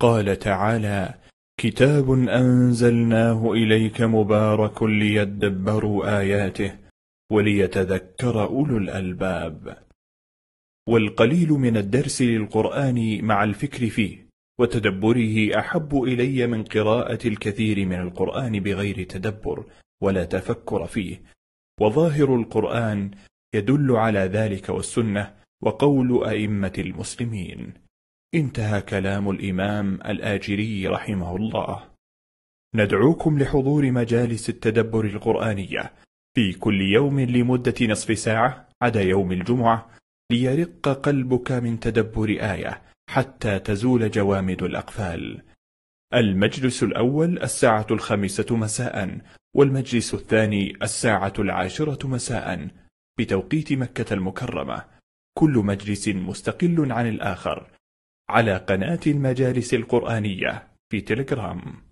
قال تعالى كتاب أنزلناه إليك مبارك ليدبروا آياته وليتذكر أولو الألباب والقليل من الدرس للقرآن مع الفكر فيه وتدبره أحب إلي من قراءة الكثير من القرآن بغير تدبر ولا تفكر فيه وظاهر القرآن يدل على ذلك والسنة وقول أئمة المسلمين انتهى كلام الإمام الآجري رحمه الله ندعوكم لحضور مجالس التدبر القرآنية في كل يوم لمدة نصف ساعة عدا يوم الجمعة ليرق قلبك من تدبر آية حتى تزول جوامد الأقفال المجلس الأول الساعة الخامسة مساء والمجلس الثاني الساعة العاشرة مساء بتوقيت مكة المكرمة كل مجلس مستقل عن الآخر على قناة المجالس القرآنية في تليجرام